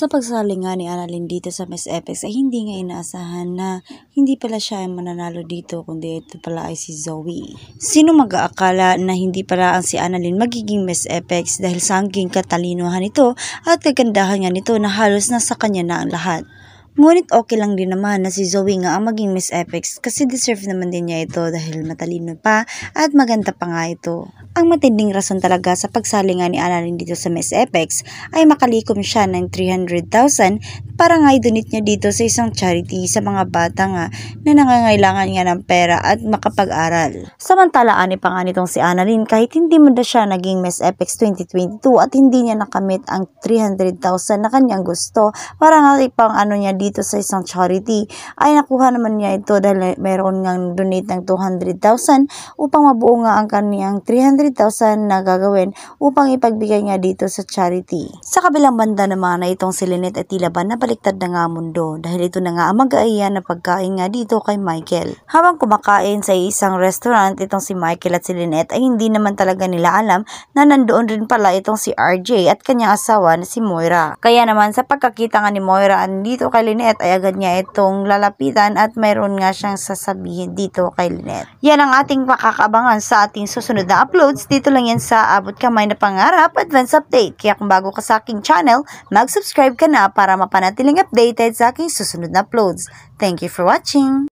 Sa pagsali nga ni Annalyn dito sa Miss Apex ay hindi nga inaasahan na hindi pala siya ang mananalo dito kundi ito pala ay si Zoe. Sino mag-aakala na hindi pala ang si Annalyn magiging Miss Apex dahil sa katalinuhan nito at kagandahan nga nito na halos nasa kanya na ang lahat. Ngunit okay lang din naman na si Zoe nga ang maging Miss Apex kasi deserve naman din niya ito dahil matalino pa at maganda pa nga ito. Ang matinding rason talaga sa pagsali nga ni Annalyn dito sa Miss Apex ay makalikom siya ng 300,000 para nga idonate niya dito sa isang charity sa mga bata nga na nangangailangan nga ng pera at makapag-aral. Samantalaan pa nga nitong si Annalyn kahit hindi mo na siya naging Miss Apex 2022 at hindi niya nakamit ang 300,000 na kanyang gusto para nga ipang ano niya dito sa isang charity ay nakuha naman niya ito dahil mayroon nga donate ng 200,000 upang mabuo nga ang kaniyang 300 100,000 na gagawin upang ipagbigay nga dito sa charity. Sa kabilang banda naman na itong si Lynette at tila ba nabaliktad na nga mundo dahil ito na nga ang mag-aaya na pagkain nga dito kay Michael. Habang kumakain sa isang restaurant itong si Michael at si Lynette ay hindi naman talaga nila alam na nandoon rin pala itong si RJ at kanyang asawa na si Moira. Kaya naman sa pagkakita nga ni Moira dito kay Lynette ay agad niya itong lalapitan at mayroon nga siyang sasabihin dito kay Lynette. Yan ang ating pakakabangan sa ating susunod na upload episodes dito lang yan sa Abot Kamay na Pangarap Advance Update. Kaya kung bago ka sa aking channel, mag-subscribe ka na para mapanatiling updated sa aking susunod na uploads. Thank you for watching!